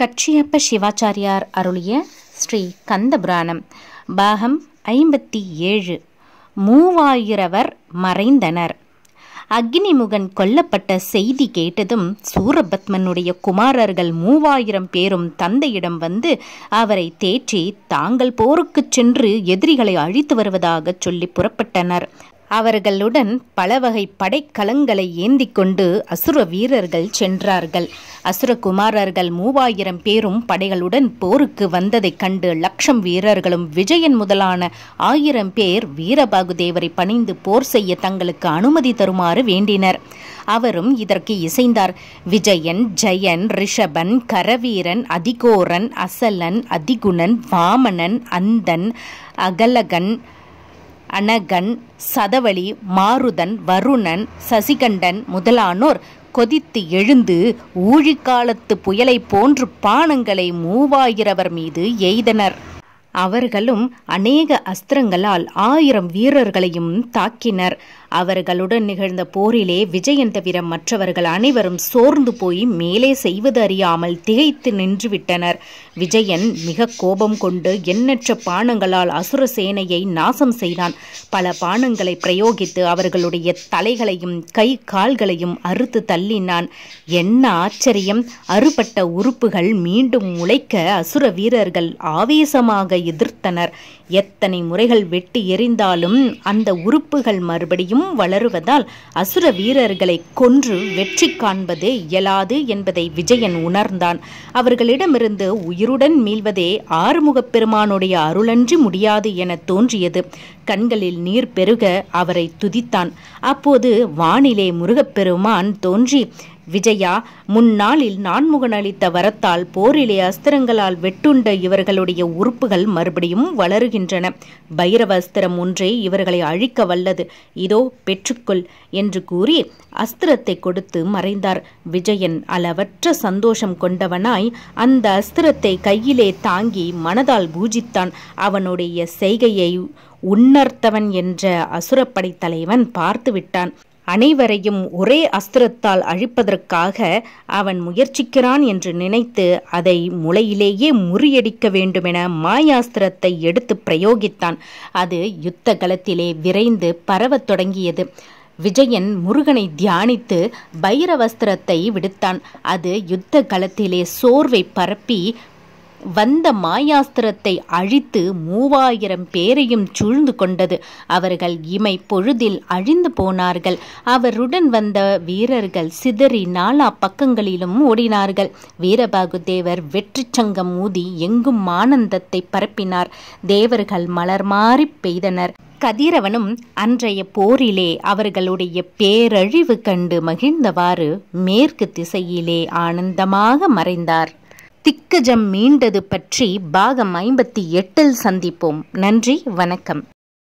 கட்சியப்ப சிவாச்சாரியார் அருளிய ஸ்ரீ கந்தபுராணம் பாகம் ஐம்பத்தி ஏழு மூவாயிரவர் மறைந்தனர் அக்னிமுகன் கொல்லப்பட்ட செய்தி கேட்டதும் சூரபத்மனுடைய குமாரர்கள் மூவாயிரம் பேரும் தந்தையிடம் வந்து அவரை தேற்றி தாங்கள் போருக்குச் சென்று எதிரிகளை அழித்து வருவதாக சொல்லி புறப்பட்டனர் அவர்களுடன் பல வகை படைக்கலங்களை ஏந்தி கொண்டு அசுர வீரர்கள் சென்றார்கள் அசுரகுமாரர்கள் மூவாயிரம் பேரும் படைகளுடன் போருக்கு வந்ததைக் கண்டு லட்சம் வீரர்களும் விஜயன் முதலான ஆயிரம் பேர் வீரபாகுதேவரை பணிந்து போர் செய்ய தங்களுக்கு அனுமதி தருமாறு வேண்டினர் அவரும் இதற்கு இசைந்தார் விஜயன் ஜெயன் ரிஷபன் கரவீரன் அதிகோரன் அசலன் அதிகுணன் வாமனன் அந்தன் அகலகன் அனகன் சதவழி மாருதன் வருணன் சசிகண்டன் முதலானோர் கொதித்து எழுந்து ஊழிக்காலத்து புயலைப் போன்று பானங்களை மூவாயிரவர் மீது எய்தனர் அவர்களும் அநேக அஸ்திரங்களால் ஆயிரம் வீரர்களையும் தாக்கினர் அவர்களுடன் நிகழ்ந்த போரிலே விஜயன் தவிர மற்றவர்கள் அனைவரும் சோர்ந்து போய் மேலே செய்வது அறியாமல் திகைத்து நின்றுவிட்டனர் விஜயன் மிக கோபம் கொண்டு எண்ணற்ற பானங்களால் அசுர சேனையை நாசம் செய்தான் பல பானங்களை பிரயோகித்து அவர்களுடைய தலைகளையும் கை கால்களையும் அறுத்து தள்ளினான் என்ன ஆச்சரியம் அறுபட்ட உறுப்புகள் மீண்டும் முளைக்க அசுர வீரர்கள் ஆவேசமாக எதிர்த்தனர் எத்தனை முறைகள் வெட்டி எறிந்தாலும் அந்த உறுப்புகள் மறுபடியும் வளருவதால் அசுர வீரர்களை கொன்று வெற்றி காண்பது இயலாது என்பதை விஜயன் உணர்ந்தான் அவர்களிடமிருந்து உயிருடன் மீள்வதே ஆறுமுகப் பெருமானுடைய அருளன்றி முடியாது என தோன்றியது கண்களில் நீர் பெருக அவரை துதித்தான் அப்போது வானிலே முருகப்பெருமான் தோன்றி விஜயா முன்னாளில் நான்முகன் அளித்த வரத்தால் போரிலே அஸ்திரங்களால் வெட்டுண்ட இவர்களுடைய உறுப்புகள் மறுபடியும் வளருகின்றன பைரவ அஸ்திரம் ஒன்றே இவர்களை அழிக்க வல்லது இதோ பெற்றுக்கொள் என்று கூறி அஸ்திரத்தை கொடுத்து மறைந்தார் விஜயன் அளவற்ற சந்தோஷம் கொண்டவனாய் அந்த அஸ்திரத்தை கையிலே தாங்கி மனதால் பூஜித்தான் அவனுடைய செய்கையை உன்னர்த்தவன் என்ற அசுரப்படை தலைவன் பார்த்துவிட்டான் விட்டான் அனைவரையும் ஒரே அஸ்திரத்தால் அழிப்பதற்காக அவன் முயற்சிக்கிறான் என்று நினைத்து அதை முளையிலேயே முறியடிக்க வேண்டுமென மாயாஸ்திரத்தை எடுத்து பிரயோகித்தான் அது யுத்த கலத்திலே விரைந்து பரவத் தொடங்கியது விஜயன் முருகனை தியானித்து பைரவஸ்திரத்தை விடுத்தான் அது யுத்த களத்திலே சோர்வை பரப்பி வந்த மாயாஸ்திரத்தை அழித்து மூவாயிரம் பேரையும் சூழ்ந்து கொண்டது அவர்கள் இமை பொழுதில் அழிந்து போனார்கள் அவருடன் வந்த வீரர்கள் சிதறி நாலா பக்கங்களிலும் ஓடினார்கள் வீரபாகு தேவர் வெற்றி சங்கம் ஊதி எங்கும் ஆனந்தத்தை பரப்பினார் தேவர்கள் மலர் மாறி பெய்தனர் கதிரவனும் அன்றைய போரிலே அவர்களுடைய பேரழிவு கண்டு மகிழ்ந்தவாறு மேற்கு திசையிலே ஆனந்தமாக மறைந்தார் திக்கஜம் மீண்டது பற்றி பாகம் ஐம்பத்தி எட்டில் சந்திப்போம் நன்றி வணக்கம்